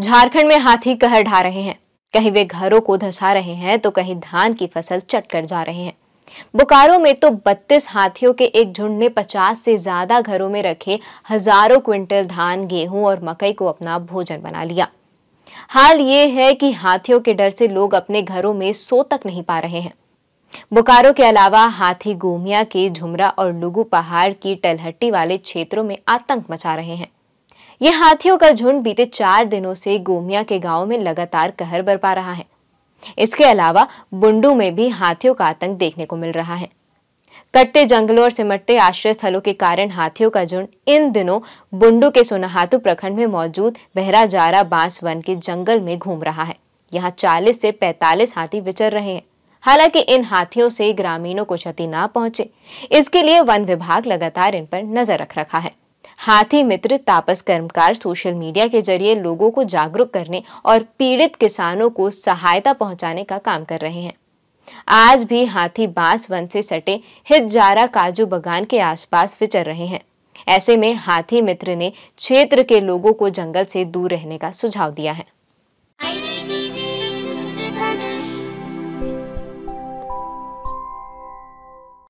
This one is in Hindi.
झारखंड में हाथी कहर ढा रहे हैं कहीं वे घरों को धसा रहे हैं तो कहीं धान की फसल चट कर जा रहे हैं बोकारो में तो 32 हाथियों के एक झुंड ने 50 से ज्यादा घरों में रखे हजारों क्विंटल धान गेहूं और मकई को अपना भोजन बना लिया हाल ये है कि हाथियों के डर से लोग अपने घरों में सो तक नहीं पा रहे हैं बोकारो के अलावा हाथी गोमिया के झुमरा और लुगु पहाड़ की टलहट्टी वाले क्षेत्रों में आतंक मचा रहे हैं ये हाथियों का झुंड बीते चार दिनों से गोमिया के गांव में लगातार कहर बरपा रहा है इसके अलावा बुंडू में भी हाथियों का आतंक देखने को मिल रहा है कटते जंगलों और सिमटते आश्रय स्थलों के कारण हाथियों का झुंड इन दिनों बुंडू के सोनाहातु प्रखंड में मौजूद बहराजारा बांस वन के जंगल में घूम रहा है यहाँ 40 से 45 हाथी विचर रहे हैं हालांकि इन हाथियों से ग्रामीणों को क्षति ना पहुंचे इसके लिए वन विभाग लगातार इन पर नजर रख रखा है हाथी मित्र तापस कर्मकार सोशल मीडिया के जरिए लोगों को जागरूक करने और पीड़ित किसानों को सहायता पहुंचाने का काम कर रहे हैं आज भी हाथी बांस वन से सटे हितजारा काजू बगान के आसपास विचर रहे हैं ऐसे में हाथी मित्र ने क्षेत्र के लोगों को जंगल से दूर रहने का सुझाव दिया है